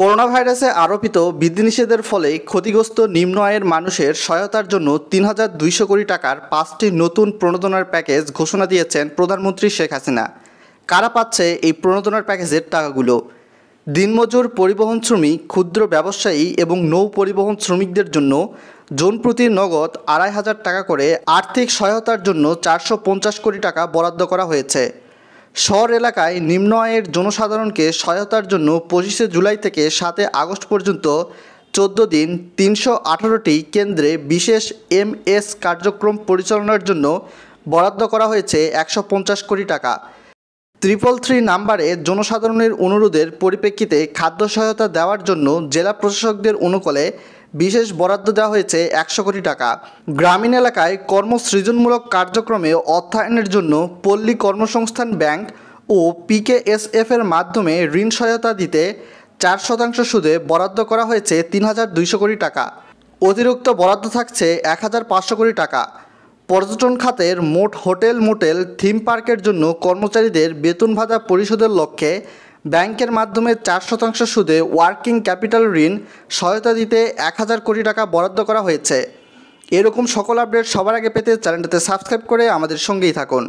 corona ভাইরাসে আরোপিত বিধিনিষেধের ফলে ক্ষতিগ্রস্ত নিম্ন আয়ের মানুষের সহায়তার জন্য তিন হাজার দুইশো কোটি টাকার পাঁচটি নতুন প্রণোদনার প্যাকেজ ঘোষণা দিয়েছেন প্রধানমন্ত্রী শেখ হাসিনা কারা পাচ্ছে এই প্রণোদনার প্যাকেজের টাকাগুলো দিনমজুর পরিবহন শ্রমিক ক্ষুদ্র ব্যবসায়ী এবং নৌ পরিবহন শ্রমিকদের জন্য জোন প্রতি নগদ আড়াই হাজার টাকা করে আর্থিক সহায়তার জন্য চারশো পঞ্চাশ কোটি টাকা বরাদ্দ করা হয়েছে শহর এলাকায় নিম্ন আয়ের জনসাধারণকে সহায়তার জন্য পঁচিশে জুলাই থেকে সাতে আগস্ট পর্যন্ত চোদ্দ দিন তিনশো আঠারোটি কেন্দ্রে বিশেষ এমএস কার্যক্রম পরিচালনার জন্য বরাদ্দ করা হয়েছে একশো পঞ্চাশ কোটি টাকা ত্রিপল থ্রি নাম্বারে জনসাধারণের অনুরোধের পরিপ্রেক্ষিতে খাদ্য সহায়তা দেওয়ার জন্য জেলা প্রশাসকদের অনুকূলে বিশেষ বরাদ্দ দেওয়া হয়েছে একশো কোটি টাকা গ্রামীণ এলাকায় কর্মসৃজনমূলক কার্যক্রমে অর্থায়নের জন্য পল্লী কর্মসংস্থান ব্যাংক ও পিকেএসএফ এর মাধ্যমে ঋণ সহায়তা দিতে চার শতাংশ সুদে বরাদ্দ করা হয়েছে তিন হাজার দুইশো কোটি টাকা অতিরিক্ত বরাদ্দ থাকছে এক হাজার পাঁচশো কোটি টাকা পর্যটন খাতের মোট হোটেল মোটেল থিম পার্কের জন্য কর্মচারীদের বেতন ভাতা পরিশোধের লক্ষ্যে ব্যাংকের মাধ্যমে চার শতাংশ সুদে ওয়ার্কিং ক্যাপিটাল ঋণ সহায়তা দিতে এক হাজার কোটি টাকা বরাদ্দ করা হয়েছে এরকম সকল আপডেট সবার আগে পেতে চ্যানেলটাতে সাবস্ক্রাইব করে আমাদের সঙ্গেই থাকুন